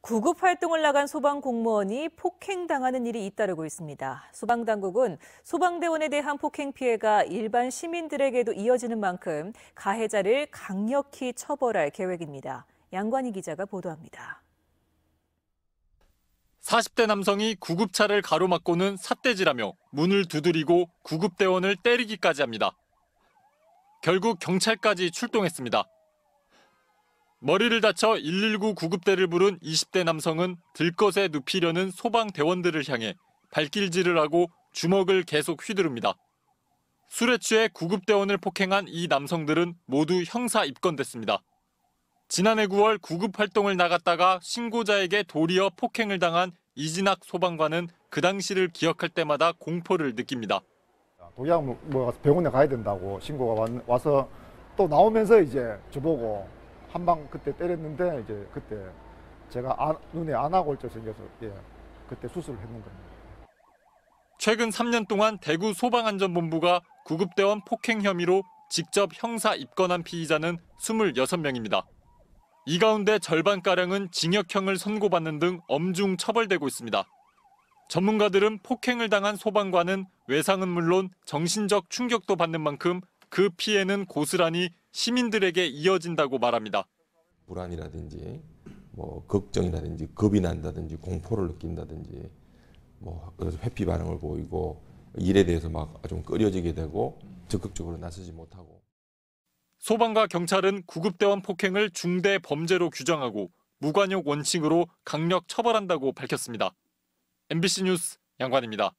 구급 활동을 나간 소방 공무원이 폭행당하는 일이 잇따르고 있습니다. 소방 당국은 소방대원에 대한 폭행 피해가 일반 시민들에게도 이어지는 만큼 가해자를 강력히 처벌할 계획입니다. 양관희 기자가 보도합니다. 40대 남성이 구급차를 가로막고는 삿대질하며 문을 두드리고 구급대원을 때리기까지 합니다. 결국 경찰까지 출동했습니다. 머리를 다쳐 119 구급대를 부른 20대 남성은 들것에 눕히려는 소방대원들을 향해 발길질을 하고 주먹을 계속 휘두릅니다. 술에 취해 구급대원을 폭행한 이 남성들은 모두 형사 입건됐습니다. 지난해 9월 구급 활동을 나갔다가 신고자에게 도리어 폭행을 당한 이진학 소방관은 그 당시를 기억할 때마다 공포를 느낍니다. 도리뭐 병원에 가야 된다고 신고가 와서 또 나오면서 이제 저보고 한방 그때 때렸는데 이제 그때 제가 안, 눈에 안아골절 생겨서 예, 그때 수술을 했는 겁니다. 최근 3년 동안 대구 소방안전본부가 구급대원 폭행 혐의로 직접 형사 입건한 피의자는 26명입니다. 이 가운데 절반가량은 징역형을 선고받는 등 엄중 처벌되고 있습니다. 전문가들은 폭행을 당한 소방관은 외상은 물론 정신적 충격도 받는 만큼 그 피해는 고스란히 시민들에게 이어진다고 말합니다. 불안이라든지 뭐 걱정이라든지 겁이 난다든지 공포를 느낀다든지 뭐 그래서 회피 반응을 보이고 일에 대해서 막좀 꺼려지게 되고 적극적으로 나서지 못하고 소방과 경찰은 구급대원 폭행을 중대 범죄로 규정하고 무관용 원칙으로 강력 처벌한다고 밝혔습니다. MBC 뉴스 양관입니다.